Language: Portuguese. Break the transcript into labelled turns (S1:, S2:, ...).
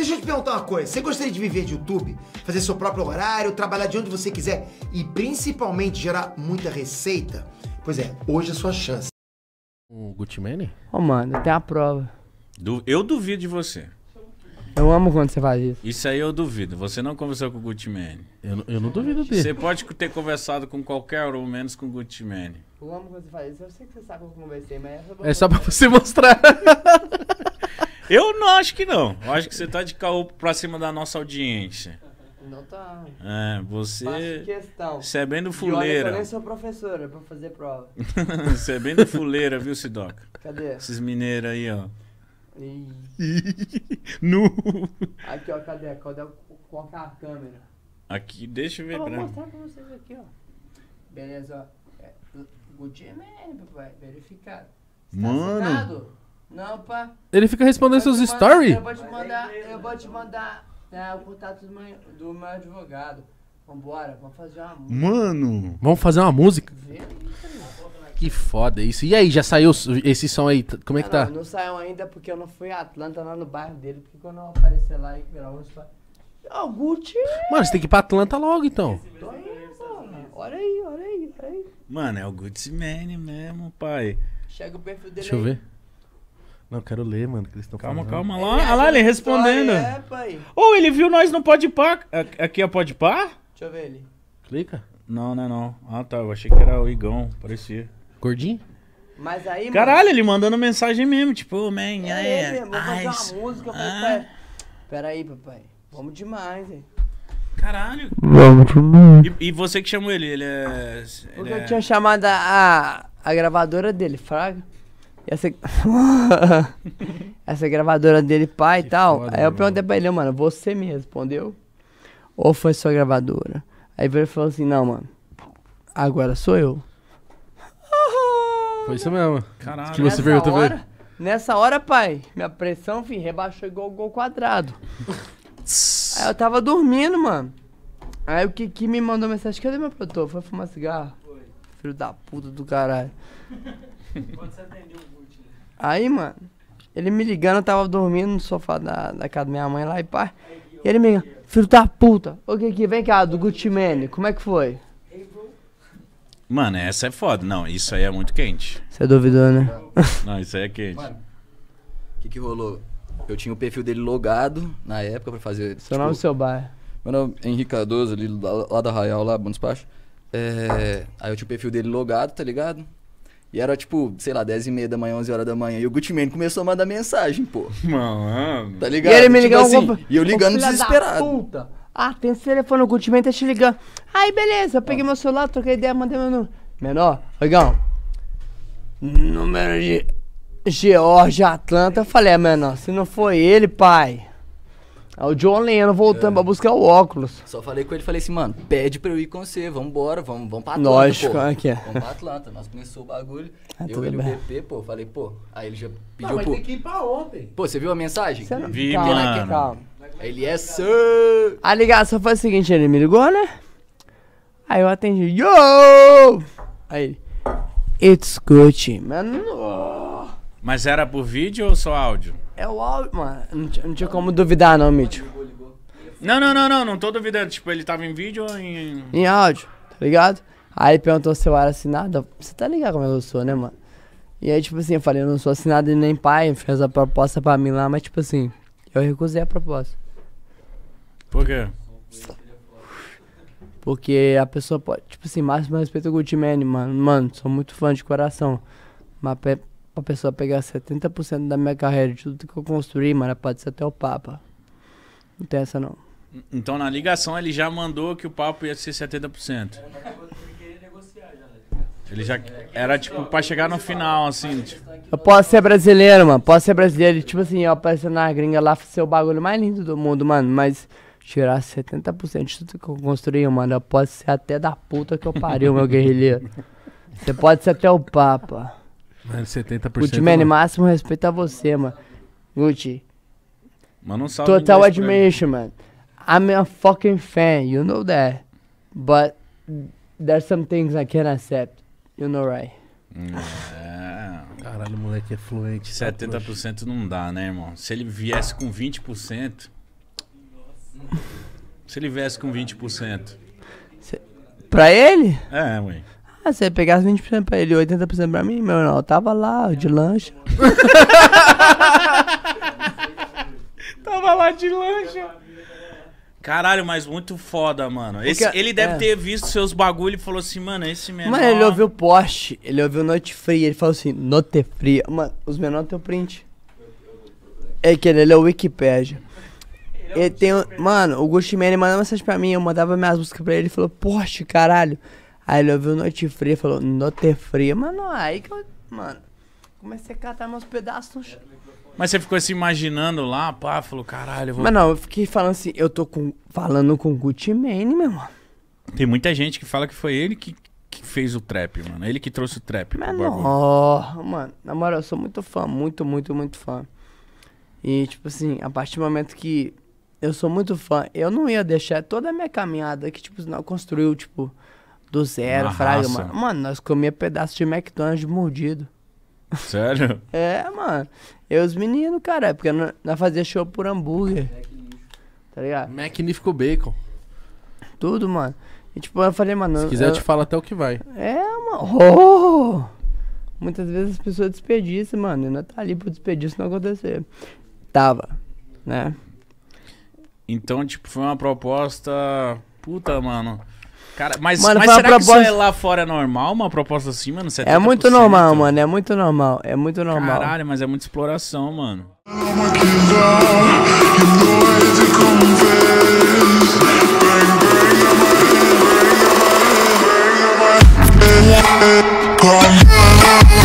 S1: Deixa eu te perguntar uma coisa. Você gostaria de viver de YouTube? Fazer seu próprio horário, trabalhar de onde você quiser e principalmente gerar muita receita? Pois é, hoje é a sua chance.
S2: O Gutman?
S1: Ô, oh, mano, tem a prova.
S2: Du eu duvido de você.
S1: Eu amo quando você faz isso.
S2: Isso aí eu duvido. Você não conversou com o Gutman? Eu, eu não duvido dele. Você pode ter conversado com qualquer um, menos com o Gutman.
S1: Eu amo quando você faz isso. Eu sei que você sabe como eu conversei, mas... É, é só pra você mostrar.
S2: Eu não acho que não. Eu acho que você tá de carro pra cima da nossa audiência. Não tá. É, você. Faço questão. Você é bem do fuleira. Eu olha,
S1: sou professora pra fazer prova.
S2: você é bem do fuleira, viu, Sidoca? Cadê? Esses mineiros aí, ó.
S1: Ih. nu. Aqui, ó, cadê? Cadê? é a câmera.
S2: Aqui, deixa eu ver eu pra Vou mostrar
S1: pra vocês aqui, ó. Beleza, ó. É, Gucci é verificado.
S2: Tá Mano.
S1: Não, pá. Ele fica respondendo seus stories? Eu vou te mandar, eu vou te mandar né, o contato do meu, do meu advogado. Vambora, vamos fazer uma
S2: música. Mano! Vamos fazer uma música? Que foda isso. E aí, já saiu esse som aí? Como é que tá? Não,
S1: não saiu ainda porque eu não fui a Atlanta lá no bairro dele. Porque quando eu aparecer lá e virar uns. Ó, Gucci!
S2: Mano, você tem que ir pra Atlanta logo então.
S1: Tô aí, mano. Olha aí, olha aí, olha aí.
S2: Mano, é o Gucci Man mesmo, pai.
S1: Chega o perfil dele. Deixa eu
S2: ver. Não, quero ler, mano, que eles estão Calma, falando. calma. É, lá, olha lá, ele respondendo. É, pai. Ou ele viu nós no Podpah. É, aqui é Podpah? Deixa eu ver ele. Clica. Não, não é não. Ah, tá. Eu achei que era o Igão. Parecia. Gordinho?
S1: Mas aí, Caralho,
S2: ele mandando mensagem mesmo. Tipo, oh, man, é, aí, é, aí. fazer ah, uma música. ah. Pera aí, papai. Vamos demais, hein. Caralho. Vamos demais. E, e, você que chamou ele? Ele é... Ele eu é- tinha
S1: chamado a, a gravadora dele, Fraga. Essa... essa gravadora dele, pai e tal. Foda, aí eu perguntei mano. pra ele, mano, você me respondeu? Ou foi sua gravadora? Aí ele falou assim, não, mano, agora sou eu. Foi isso mesmo. Caralho. Que você perguntou hora, Nessa hora, pai, minha pressão, filho, rebaixou igual o gol quadrado. aí eu tava dormindo, mano. Aí o Kiki me mandou mensagem, cadê meu produtor? Foi fumar cigarro? Foi. Filho da puta do caralho. Quando você o né? Aí, mano, ele me ligando, eu tava dormindo no sofá da, da casa da minha mãe lá e pá. E ele me ligando, filho da puta, que Kiki, vem cá, do Gucci Mane, como é que foi?
S2: Mano, essa é foda. Não, isso aí é muito quente. Você duvidou, né? Não, isso aí é quente. O que, que rolou? Eu tinha o perfil dele logado
S1: na época pra fazer. Seu tipo, nome é e seu bairro. Meu nome é Henrique Cardoso, ali lá, da Arraial, lá, Bom Despacho. É, aí eu tinha o perfil dele logado, tá ligado? E era tipo, sei lá, 10 e meia da manhã, 11 horas da manhã. E o Gutman começou a mandar mensagem, pô.
S2: Mano. Tá ligado? E ele me tipo ligou tipo assim, E eu ligando desesperado. Puta.
S1: Ah, tem esse telefone, o Gutman tá te ligando. Aí, beleza. Eu peguei ah. meu celular, troquei ideia, mandei meu número. Menor, Oigão. Número de Georgia Atlanta. Eu falei, ah, menor, se não foi ele, pai. O John Lennon voltando é. pra buscar o óculos. Só falei com ele, falei assim, mano, pede pra eu ir com você, vambora, vamos, vamos pra Atlanta, Lógico, pô. é que é. Vamos pra Atlanta, nós começou o bagulho, ah, eu, ele, o BP, pô, falei, pô, aí ele já pediu, Não, mas pô... tem que
S2: ir pra ontem.
S1: Pô, você viu a mensagem? Você não... Vi, calma, mano. Calma. Ele é sir. A ligação foi o seguinte, ele me ligou, né? Aí eu atendi, yo! Aí ele, it's good,
S2: mano. Mas era por vídeo ou só áudio? É o áudio, mano.
S1: Não, tinha- não tinha como duvidar, não, Mitch.
S2: Não, não, não, não, não tô duvidando. Tipo, ele tava em vídeo ou em. Em
S1: áudio, tá ligado? Aí ele perguntou se eu era assinado. Você tá ligado como eu sou, né, mano? E aí, tipo assim, eu falei, eu não sou assinado e nem pai. Fez a proposta pra mim lá, mas, tipo assim, eu recusei a proposta. Por quê? Porque a pessoa pode, tipo assim, máximo respeito ao Gucci Mane, mano. Mano, sou muito fã de coração. Mas pra pessoa pegar 70% da minha carreira, de tudo que eu construí, mano, pode ser até o Papa. Não tem essa não.
S2: Então na ligação ele já mandou que o papo ia ser 70%. Né? Ele já era tipo pra chegar no final, assim. Tipo.
S1: Eu posso ser brasileiro, mano. Posso ser brasileiro. E, tipo assim, eu aparecer na gringa lá, ser o bagulho mais lindo do mundo, mano. Mas tirar 70% de tudo que eu construí, mano. Eu posso ser até da puta que eu pariu, meu guerrilheiro. Você pode ser até o Papa.
S2: Mano, 70%. Gucci, mano,
S1: máximo respeito a você, mano. Gucci.
S2: Mano, não sabe Total né? admiration,
S1: mano. I'm a fucking fan, you know that. But there's some things I can't accept. You know right.
S2: Hum, é. Caralho, moleque é fluente. 70% tá não dá, né, irmão? Se ele viesse com 20%. Nossa. Se ele viesse com 20%.
S1: Pra ele? É, mãe. Ah, você pegasse 20% pra ele e 80% pra mim, meu irmão, eu tava lá, de lancha. tava lá
S2: de lancha. Caralho, mas muito foda, mano. Esse, Porque- ele deve é. ter visto seus bagulho e falou assim, mano, esse menor... Mano, ele ouviu
S1: Porsche, ele ouviu Noite Fria, ele falou assim, Noite Fria. Mano, os menores têm o print. É que ele, ele é o Wikipedia Ele é tem, mano, o Gucci Man, ele mandava mensagem pra mim, eu mandava minhas músicas pra ele, ele falou, Porsche, caralho. Aí ele ouviu Noite Fria, falou, Noite Fria, mano, aí que eu, mano, comecei a catar meus pedaços no
S2: Mas você ficou se imaginando lá, pá, falou, caralho, eu vou... Mas
S1: não, eu fiquei falando assim, eu tô com, falando com o Gucci Mane, meu irmão.
S2: Tem muita gente que fala que foi ele que, que fez o trap, mano. Ele que trouxe o trap. Mas não, mano,
S1: na moral, eu sou muito fã, muito, muito, muito fã. E, tipo assim, a partir do momento que eu sou muito fã, eu não ia deixar toda a minha caminhada que, tipo, não construiu, tipo, do zero, fraga, raça. mano. Mano, nós comia pedaço de McDonald's mordido.
S2: Sério?
S1: é, mano. Eu os meninos, cara, porque nós fazia show por hambúrguer. Tá ligado? Magnífico bacon. Tudo, mano. E tipo, eu falei,
S2: mano. Se quiser, eu, eu te falo até o que vai. É,
S1: mano. Oh! Muitas vezes as pessoas desperdiçam, mano. E não tá ali pro desperdício não acontecer. Tava,
S2: né? Então, tipo, foi uma proposta. Puta, mano. Cara, mas, mano, mas será proposta... que isso é lá fora normal, uma proposta assim, mano? 70%? É muito normal,
S1: mano, é muito normal, é muito normal.
S2: Caralho, mas é muita exploração, mano.
S1: Come